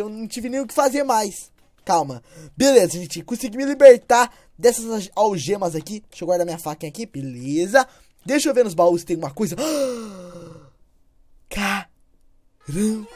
eu não tive nem o que fazer mais. Calma. Beleza, gente. Consegui me libertar dessas algemas aqui. Deixa eu guardar minha faquinha aqui. Beleza. Deixa eu ver nos baús se tem uma coisa. Caramba!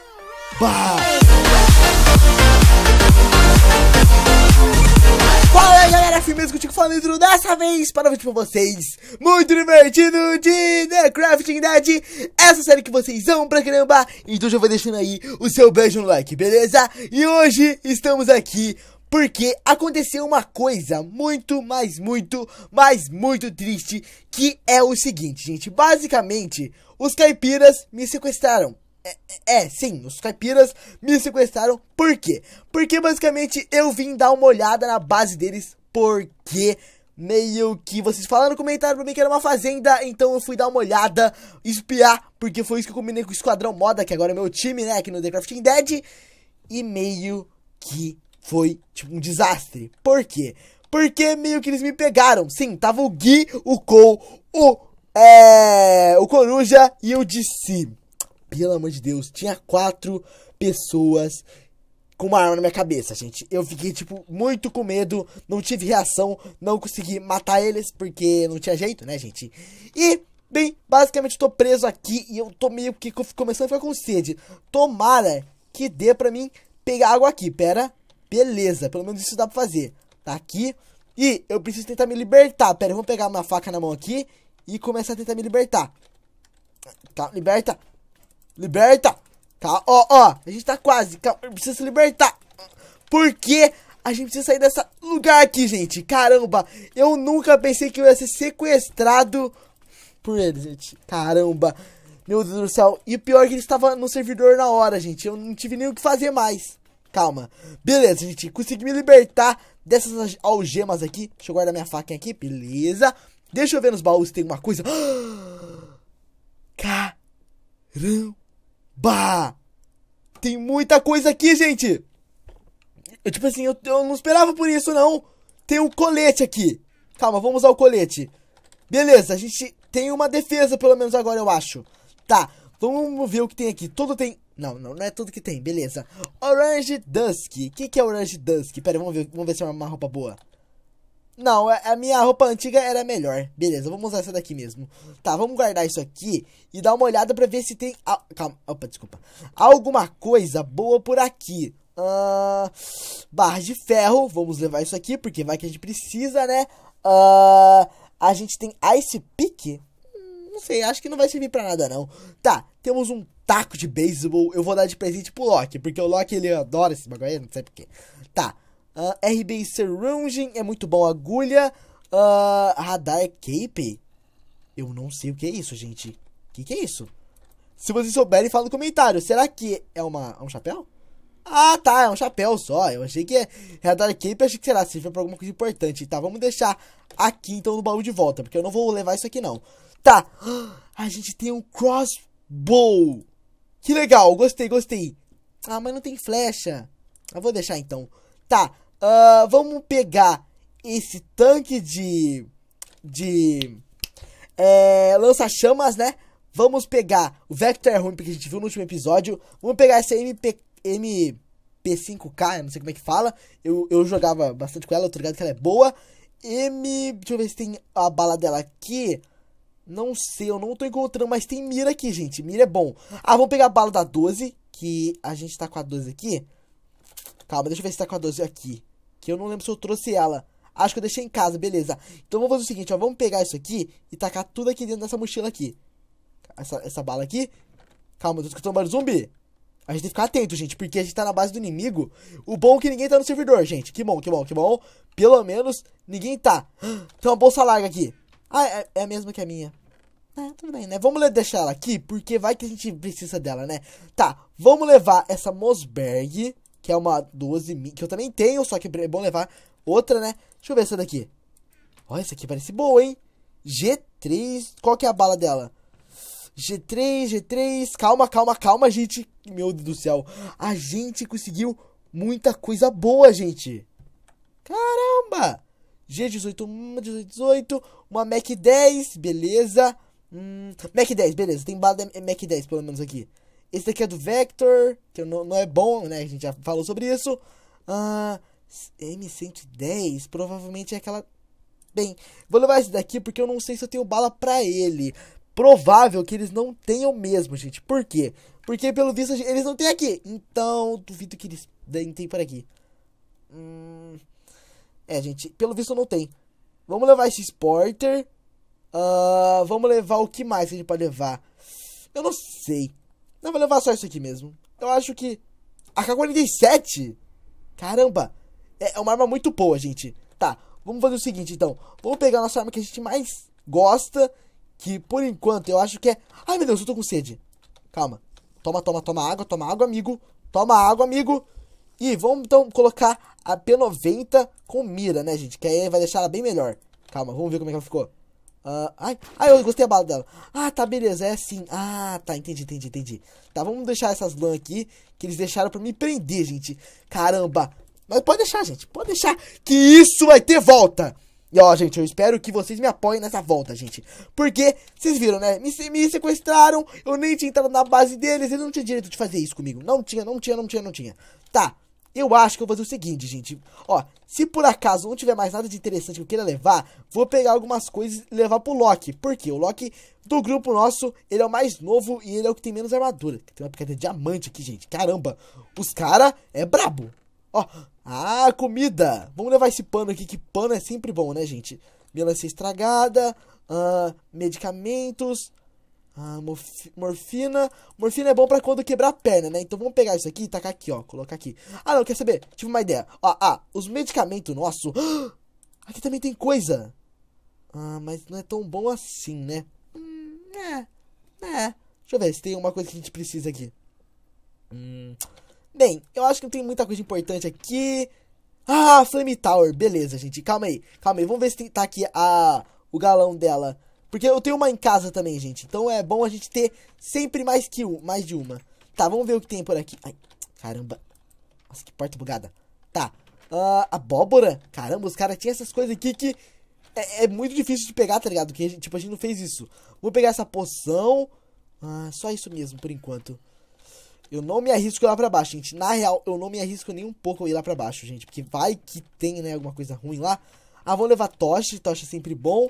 Fala aí, galera, eu contigo falando tudo dessa vez para o vídeo pra vocês Muito divertido de The Crafting Dead Essa série que vocês amam pra caramba Então já vai deixando aí o seu beijo no like, beleza? E hoje estamos aqui porque aconteceu uma coisa muito, mas muito, mas muito triste Que é o seguinte, gente Basicamente, os caipiras me sequestraram é, é, sim, os caipiras me sequestraram. Por quê? Porque basicamente eu vim dar uma olhada na base deles. Porque meio que vocês falaram no comentário pra mim que era uma fazenda. Então eu fui dar uma olhada, espiar. Porque foi isso que eu combinei com o Esquadrão Moda, que agora é meu time, né? Aqui no The Crafting Dead. E meio que foi tipo um desastre. Por quê? Porque meio que eles me pegaram. Sim, tava o Gui, o Cole, o. É. O Coruja e o DC pelo amor de Deus, tinha quatro pessoas com uma arma na minha cabeça, gente. Eu fiquei, tipo, muito com medo, não tive reação, não consegui matar eles, porque não tinha jeito, né, gente? E, bem, basicamente eu tô preso aqui e eu tô meio que começando a ficar com sede. Tomara que dê pra mim pegar água aqui, pera. Beleza, pelo menos isso dá pra fazer. Tá aqui. E eu preciso tentar me libertar. Pera, eu vou pegar uma faca na mão aqui e começar a tentar me libertar. Tá, liberta. Liberta! Tá, ó, ó, a gente tá quase, calma, precisa se libertar. Porque a gente precisa sair desse lugar aqui, gente. Caramba, eu nunca pensei que eu ia ser sequestrado por eles, gente. Caramba, meu Deus do céu. E o pior é que ele estava no servidor na hora, gente. Eu não tive nem o que fazer mais. Calma. Beleza, gente, consegui me libertar dessas algemas aqui. Deixa eu guardar minha faquinha aqui, beleza. Deixa eu ver nos baús se tem uma coisa. Caramba. Bah! Tem muita coisa aqui, gente! Eu, tipo assim, eu, eu não esperava por isso, não. Tem um colete aqui. Calma, vamos ao colete. Beleza, a gente tem uma defesa, pelo menos agora, eu acho. Tá, vamos ver o que tem aqui. Tudo tem... Não, não, não é tudo que tem, beleza. Orange Dusk. O que, que é Orange Dusk? Pera, vamos ver, vamos ver se é uma roupa boa. Não, é, a minha roupa antiga era melhor. Beleza, vamos usar essa daqui mesmo. Tá, vamos guardar isso aqui e dar uma olhada pra ver se tem... A... Calma, opa, desculpa. Alguma coisa boa por aqui. Uh, ah, barra de ferro, vamos levar isso aqui, porque vai que a gente precisa, né? Uh, a gente tem Ice Pick. Hum, não sei, acho que não vai servir pra nada, não. Tá, temos um taco de beisebol. Eu vou dar de presente pro Loki, porque o Loki ele adora esse bagulho, não sei porquê. Tá, Uh, ah, RB Surrounding é muito bom. Agulha. Uh, radar Cape. Eu não sei o que é isso, gente. O que, que é isso? Se vocês souberem, fala no comentário. Será que é, uma, é um chapéu? Ah, tá. É um chapéu só. Eu achei que é radar Cape. Achei que será. for pra alguma coisa importante. Tá, vamos deixar aqui então no baú de volta. Porque eu não vou levar isso aqui, não. Tá. Ah, a gente tem um crossbow. Que legal. Gostei, gostei. Ah, mas não tem flecha. Eu vou deixar então. Tá, uh, vamos pegar esse tanque de. de. É, lança-chamas, né? Vamos pegar o Vector é room que a gente viu no último episódio. Vamos pegar essa MP, MP5K, não sei como é que fala. Eu, eu jogava bastante com ela, eu tô ligado que ela é boa. M. Deixa eu ver se tem a bala dela aqui. Não sei, eu não tô encontrando, mas tem mira aqui, gente. Mira é bom. Ah, vamos pegar a bala da 12, que a gente tá com a 12 aqui. Calma, deixa eu ver se tá com a 12 aqui. Que eu não lembro se eu trouxe ela. Acho que eu deixei em casa, beleza. Então vamos fazer o seguinte, ó. Vamos pegar isso aqui e tacar tudo aqui dentro dessa mochila aqui. Essa, essa bala aqui. Calma, eu tô escutando barulho zumbi. A gente tem que ficar atento, gente, porque a gente tá na base do inimigo. O bom é que ninguém tá no servidor, gente. Que bom, que bom, que bom. Pelo menos ninguém tá. Tem uma bolsa larga aqui. Ah, é, é a mesma que a minha. É, tudo bem, né? Vamos deixar ela aqui, porque vai que a gente precisa dela, né? Tá, vamos levar essa Mosberg que é uma 12 mil, que eu também tenho, só que é bom levar outra, né? Deixa eu ver essa daqui. Olha, essa aqui parece boa, hein? G3, qual que é a bala dela? G3, G3, calma, calma, calma, gente. Meu Deus do céu, a gente conseguiu muita coisa boa, gente. Caramba! G18, 18, uma Mac 10, beleza. Hum, Mac 10, beleza, tem bala Mac 10 pelo menos aqui. Esse daqui é do Vector, que não, não é bom, né? A gente já falou sobre isso. Ah, M110 provavelmente é aquela. Bem, vou levar esse daqui porque eu não sei se eu tenho bala pra ele. Provável que eles não tenham mesmo, gente. Por quê? Porque pelo visto eles não têm aqui. Então, duvido que eles deem tem por aqui. Hum... É, gente, pelo visto não tem. Vamos levar esse Sporter. Uh, vamos levar o que mais que a gente pode levar? Eu não sei. Não, vou levar só isso aqui mesmo. Eu acho que. AK-47? Caramba! É uma arma muito boa, gente. Tá, vamos fazer o seguinte então. Vamos pegar a nossa arma que a gente mais gosta. Que por enquanto eu acho que é. Ai meu Deus, eu tô com sede. Calma. Toma, toma, toma água, toma água, amigo. Toma água, amigo. E vamos então colocar a P90 com mira, né, gente? Que aí vai deixar ela bem melhor. Calma, vamos ver como é que ela ficou. Uh, ai, ai, eu gostei a bala dela. Ah, tá, beleza, é sim. Ah, tá, entendi, entendi, entendi. Tá, vamos deixar essas LAN aqui, que eles deixaram pra me prender, gente. Caramba. Mas pode deixar, gente, pode deixar, que isso vai ter volta. E ó, gente, eu espero que vocês me apoiem nessa volta, gente. Porque, vocês viram, né? Me, me sequestraram, eu nem tinha entrado na base deles, eles não tinham direito de fazer isso comigo. Não tinha, não tinha, não tinha, não tinha. Tá, eu acho que eu vou fazer o seguinte, gente. Ó, se por acaso não tiver mais nada de interessante que eu queira levar, vou pegar algumas coisas e levar pro Loki. Por quê? O Loki do grupo nosso, ele é o mais novo e ele é o que tem menos armadura. Tem uma picada de diamante aqui, gente. Caramba, os cara é brabo. Ó, ah, comida. Vamos levar esse pano aqui, que pano é sempre bom, né, gente? Melancia estragada, ah, medicamentos, ah, morfina. Morfina é bom pra quando quebrar a perna, né? Então vamos pegar isso aqui e tacar aqui, ó. Colocar aqui. Ah, não, quer saber? Tive uma ideia. Ó, ah, os medicamentos nossos. Ah, aqui também tem coisa. Ah, mas não é tão bom assim, né? Hum, é. É. Deixa eu ver se tem uma coisa que a gente precisa aqui. Hum. Bem, eu acho que não tem muita coisa importante aqui. Ah, Flame Tower. Beleza, gente. Calma aí. Calma aí. Vamos ver se tem, tá aqui a, ah, o galão dela. Porque eu tenho uma em casa também, gente. Então é bom a gente ter sempre mais que um, mais de uma. Tá, vamos ver o que tem por aqui. Ai, caramba. Nossa, que porta bugada. Tá. Uh, abóbora. Caramba, os caras tinham essas coisas aqui que é, é, muito difícil de pegar, tá ligado? Porque, tipo, a gente não fez isso. Vou pegar essa poção. Ah, só isso mesmo, por enquanto. Eu não me arrisco lá pra baixo, gente. Na real, eu não me arrisco nem um pouco ir lá pra baixo, gente. Porque vai que tem, né, alguma coisa ruim lá. Ah, vou levar tocha. Tocha é sempre bom.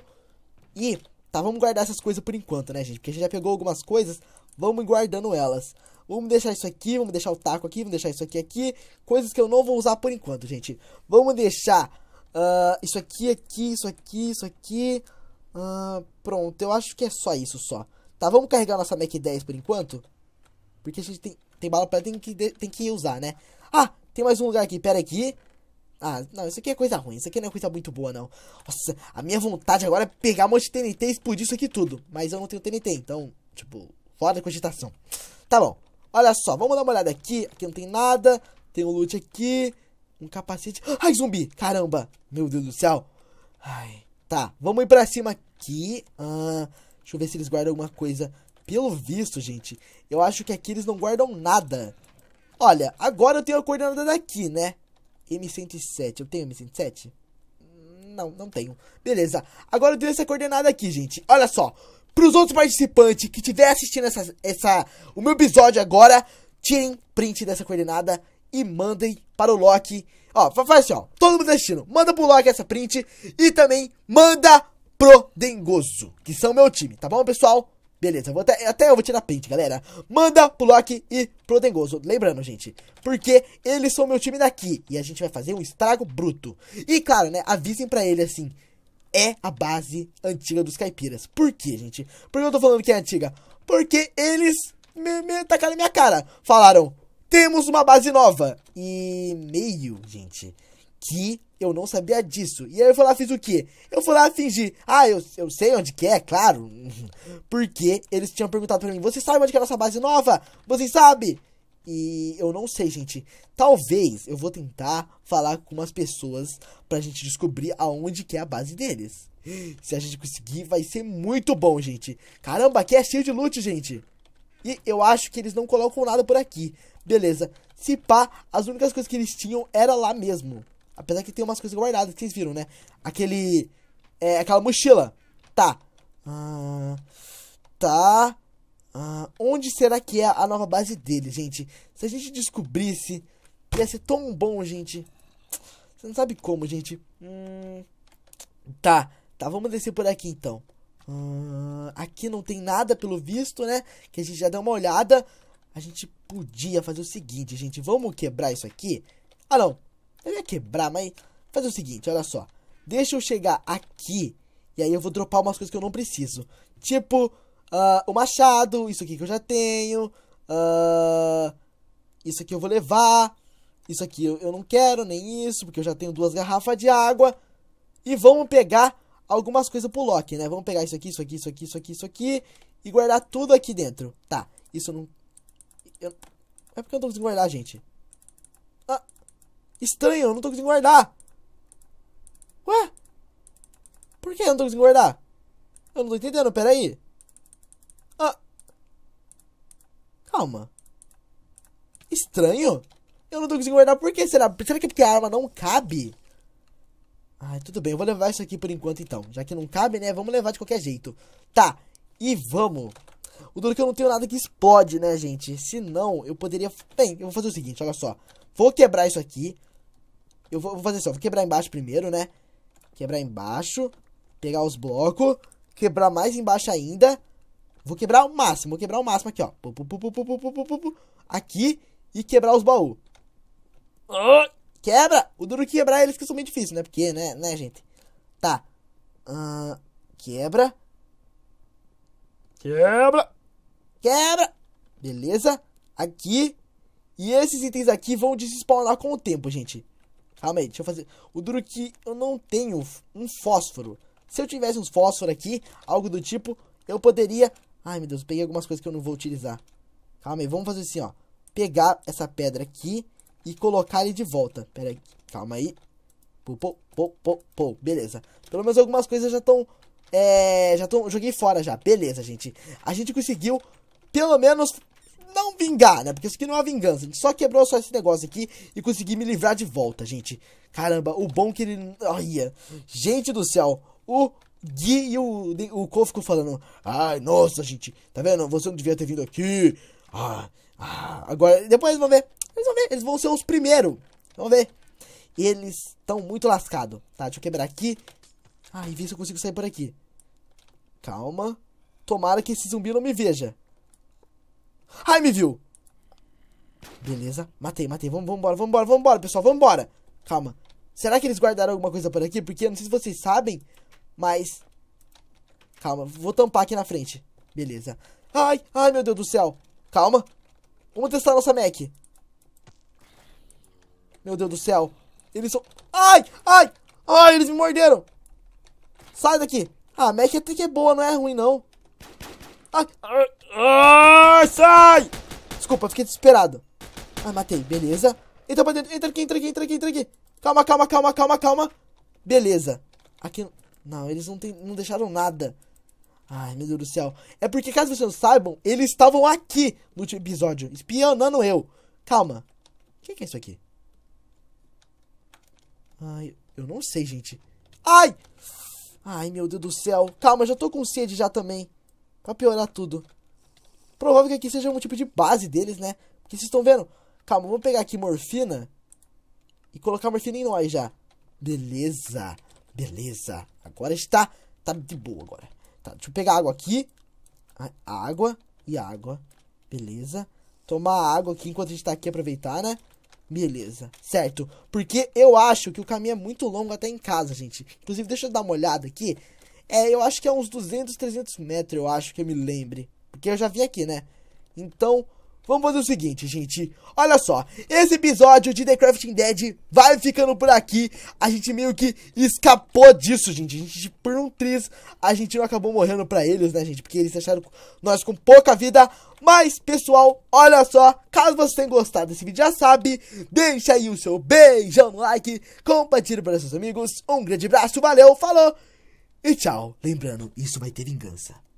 E Tá, vamos guardar essas coisas por enquanto, né, gente? Porque a gente já pegou algumas coisas, vamos guardando elas. Vamos deixar isso aqui, vamos deixar o taco aqui, vamos deixar isso aqui aqui. Coisas que eu não vou usar por enquanto, gente. Vamos deixar uh, isso aqui, aqui, isso aqui, isso aqui. Uh, pronto, eu acho que é só isso só. Tá, vamos carregar nossa Mac 10 por enquanto? Porque a gente tem, tem bala pra ela, tem que, tem que usar, né? Ah, tem mais um lugar aqui, pera aqui. Ah, não, isso aqui é coisa ruim, isso aqui não é coisa muito boa, não. Nossa, a minha vontade agora é pegar um monte de TNT e explodir isso aqui tudo. Mas eu não tenho TNT, então, tipo, fora da cogitação. Tá bom, olha só, vamos dar uma olhada aqui. Aqui não tem nada, tem um loot aqui, um capacete. Ai, zumbi, caramba, meu Deus do céu. Ai, tá, vamos ir pra cima aqui. Ah, deixa eu ver se eles guardam alguma coisa. Pelo visto, gente, eu acho que aqui eles não guardam nada. Olha, agora eu tenho a coordenada daqui, né? M107. Eu tenho M107? Não, não tenho. Beleza. Agora eu tenho essa coordenada aqui, gente. Olha só. Para os outros participantes que estiver assistindo essa, essa, o meu episódio agora, tirem print dessa coordenada e mandem para o Loki. Ó, faz assim, ó. Todo mundo tá assistindo. Manda pro Loki essa print e também manda pro Dengoso, que são meu time, tá bom, pessoal? Beleza, vou até, até eu vou tirar print, galera. Manda pro Loki e pro Dengoso. Lembrando, gente, porque eles são meu time daqui. E a gente vai fazer um estrago bruto. E claro, né, avisem pra ele assim. É a base antiga dos caipiras. Por quê, gente? Por que eu tô falando que é antiga? Porque eles me, me tacaram na minha cara. Falaram, temos uma base nova. E meio, gente que eu não sabia disso. E aí eu fui lá fiz o quê? Eu fui lá fingir. Ah, eu, eu sei onde que é, claro. Porque eles tinham perguntado pra mim, você sabe onde que é a nossa base nova? Você sabe? E eu não sei, gente. Talvez eu vou tentar falar com umas pessoas pra gente descobrir aonde que é a base deles. Se a gente conseguir, vai ser muito bom, gente. Caramba, aqui é cheio de loot, gente. E eu acho que eles não colocam nada por aqui. Beleza. Se pá, as únicas coisas que eles tinham era lá mesmo. Apesar que tem umas coisas guardadas que vocês viram, né? Aquele. É, aquela mochila. Tá. Ah, tá. Ah, onde será que é a nova base dele, gente? Se a gente descobrisse, ia ser tão bom, gente. Você não sabe como, gente. Hum, tá, tá, vamos descer por aqui então. Hum, aqui não tem nada pelo visto, né? Que a gente já deu uma olhada. A gente podia fazer o seguinte, gente. Vamos quebrar isso aqui? Ah, não. Eu ia quebrar, mas. Fazer o seguinte, olha só. Deixa eu chegar aqui. E aí eu vou dropar umas coisas que eu não preciso. Tipo, uh, o machado, isso aqui que eu já tenho. Uh, isso aqui eu vou levar. Isso aqui eu, eu não quero, nem isso, porque eu já tenho duas garrafas de água. E vamos pegar algumas coisas pro Loki, né? Vamos pegar isso aqui, isso aqui, isso aqui, isso aqui, isso aqui. E guardar tudo aqui dentro. Tá, isso não. Eu... É porque eu não tô conseguindo guardar, gente. Estranho, eu não tô conseguindo guardar. Ué? Por que eu não tô conseguindo guardar? Eu não tô entendendo, peraí. Ah. Calma. Estranho? Eu não tô conseguindo guardar, por que será? Será que é porque a arma não cabe? Ai, tudo bem, eu vou levar isso aqui por enquanto então. Já que não cabe, né? Vamos levar de qualquer jeito. Tá, e vamos. O duro é que eu não tenho nada que explode, né, gente? Se não, eu poderia... Bem, eu vou fazer o seguinte, olha só. Vou quebrar isso aqui. Eu vou, vou fazer só, assim, ó. vou quebrar embaixo primeiro, né? Quebrar embaixo, pegar os blocos, quebrar mais embaixo ainda. Vou quebrar o máximo, vou quebrar o máximo aqui, ó. Aqui e quebrar os baús. Ah! Quebra! O duro que é quebrar eles que são bem difíceis, né? Porque, né, né, gente? Tá. Uh, quebra. Quebra! Quebra! Beleza? Aqui. E esses itens aqui vão despawnar com o tempo, gente. Calma aí, deixa eu fazer. O duro é que eu não tenho um fósforo. Se eu tivesse um fósforo aqui, algo do tipo, eu poderia... Ai, meu Deus, peguei algumas coisas que eu não vou utilizar. Calma aí, vamos fazer assim, ó. Pegar essa pedra aqui e colocar ele de volta. Pera aí, calma aí. Pô, pô, pô, pô, pô. Beleza. Pelo menos algumas coisas já estão... É, já estão... Joguei fora já. Beleza, gente. A gente conseguiu, pelo menos, não vingar, né? Porque isso aqui não é uma vingança. A gente só quebrou só esse negócio aqui e consegui me livrar de volta, gente. Caramba, o bom que ele. Olha. Gente do céu. O Gui e o, o Ko ficou falando. Ai, nossa, gente. Tá vendo? Você não devia ter vindo aqui. Ah, ah. Agora, depois eles vão ver. Eles vão ver. Eles vão ser os primeiros. Vamos ver. Eles estão muito lascados. Tá, deixa eu quebrar aqui. Ai, ver se eu consigo sair por aqui. Calma. Tomara que esse zumbi não me veja. Ai, me viu. Beleza, matei, matei. Vamos, vambora, vambora, vambora, pessoal, vambora. Calma. Será que eles guardaram alguma coisa por aqui? Porque eu não sei se vocês sabem, mas... Calma, vou tampar aqui na frente. Beleza. Ai, ai, meu Deus do céu. Calma. Vamos testar a nossa Mac. Meu Deus do céu. Eles são... Ai, ai, ai, eles me morderam. Sai daqui. Ah, a Mac até que é boa, não é ruim, não. Ai, ai. Ai, sai! Desculpa, eu fiquei desesperado. Ah, matei, beleza. Entra pra dentro, entra aqui, entra aqui, entra aqui, entra aqui. Calma, calma, calma, calma, calma. Beleza. Aqui, não, eles não, tem, não deixaram nada. Ai, meu Deus do céu. É porque, caso vocês não saibam, eles estavam aqui no último episódio, espionando eu. Calma. O que, que é isso aqui? Ai, eu não sei, gente. Ai! Ai, meu Deus do céu. Calma, já tô com sede já também. Pra piorar tudo. Provável que aqui seja algum tipo de base deles, né? Porque vocês estão vendo. Calma, vamos pegar aqui morfina. E colocar morfina em nós já. Beleza. Beleza. Agora está... Tá de boa agora. Tá, deixa eu pegar água aqui. A água e água. Beleza. Tomar água aqui enquanto a gente tá aqui, aproveitar, né? Beleza, certo. Porque eu acho que o caminho é muito longo até em casa, gente. Inclusive, deixa eu dar uma olhada aqui. É, eu acho que é uns 200, 300 metros, eu acho que eu me lembre. Porque eu já vi aqui, né? Então, vamos fazer o seguinte, gente. Olha só, esse episódio de The Crafting Dead vai ficando por aqui. A gente meio que escapou disso, gente. A gente, por um triz, a gente não acabou morrendo pra eles, né, gente? Porque eles acharam nós com pouca vida. Mas, pessoal, olha só, caso vocês tenham gostado desse vídeo, já sabe, deixa aí o seu beijão no like, compartilhe para seus amigos, um grande abraço, valeu, falou e tchau. Lembrando, isso vai ter vingança.